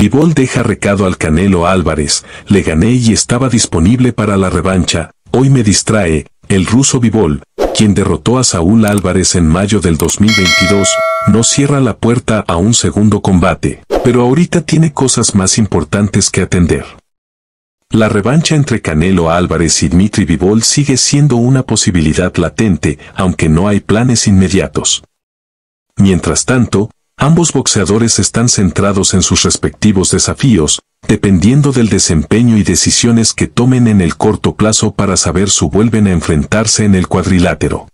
Vivol deja recado al Canelo Álvarez, le gané y estaba disponible para la revancha, hoy me distrae, el ruso Vivol, quien derrotó a Saúl Álvarez en mayo del 2022, no cierra la puerta a un segundo combate, pero ahorita tiene cosas más importantes que atender. La revancha entre Canelo Álvarez y Dmitry Vivol sigue siendo una posibilidad latente, aunque no hay planes inmediatos. Mientras tanto, Ambos boxeadores están centrados en sus respectivos desafíos, dependiendo del desempeño y decisiones que tomen en el corto plazo para saber si vuelven a enfrentarse en el cuadrilátero.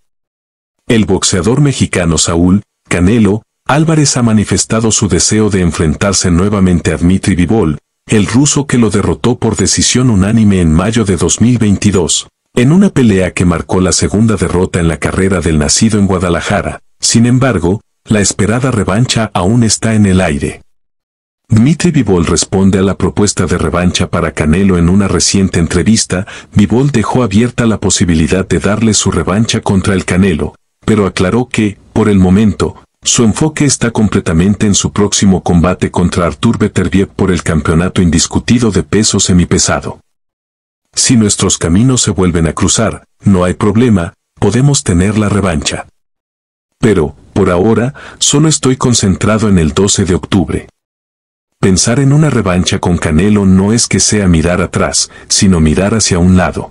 El boxeador mexicano Saúl, Canelo, Álvarez ha manifestado su deseo de enfrentarse nuevamente a Dmitry Bivol, el ruso que lo derrotó por decisión unánime en mayo de 2022, en una pelea que marcó la segunda derrota en la carrera del nacido en Guadalajara. Sin embargo, la esperada revancha aún está en el aire. Dmitry Bivol responde a la propuesta de revancha para Canelo en una reciente entrevista, Bivol dejó abierta la posibilidad de darle su revancha contra el Canelo, pero aclaró que, por el momento, su enfoque está completamente en su próximo combate contra Artur Beterbiev por el campeonato indiscutido de peso semipesado. Si nuestros caminos se vuelven a cruzar, no hay problema, podemos tener la revancha. Pero, por ahora, solo estoy concentrado en el 12 de octubre. Pensar en una revancha con Canelo no es que sea mirar atrás, sino mirar hacia un lado.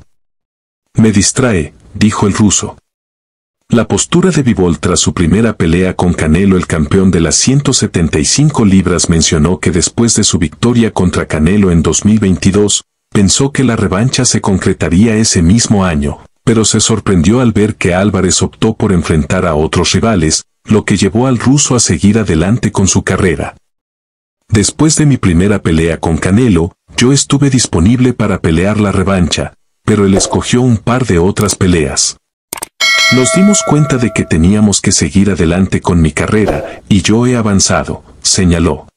Me distrae, dijo el ruso. La postura de Bivol tras su primera pelea con Canelo el campeón de las 175 libras mencionó que después de su victoria contra Canelo en 2022, pensó que la revancha se concretaría ese mismo año, pero se sorprendió al ver que Álvarez optó por enfrentar a otros rivales, lo que llevó al ruso a seguir adelante con su carrera. Después de mi primera pelea con Canelo, yo estuve disponible para pelear la revancha, pero él escogió un par de otras peleas. Nos dimos cuenta de que teníamos que seguir adelante con mi carrera, y yo he avanzado, señaló.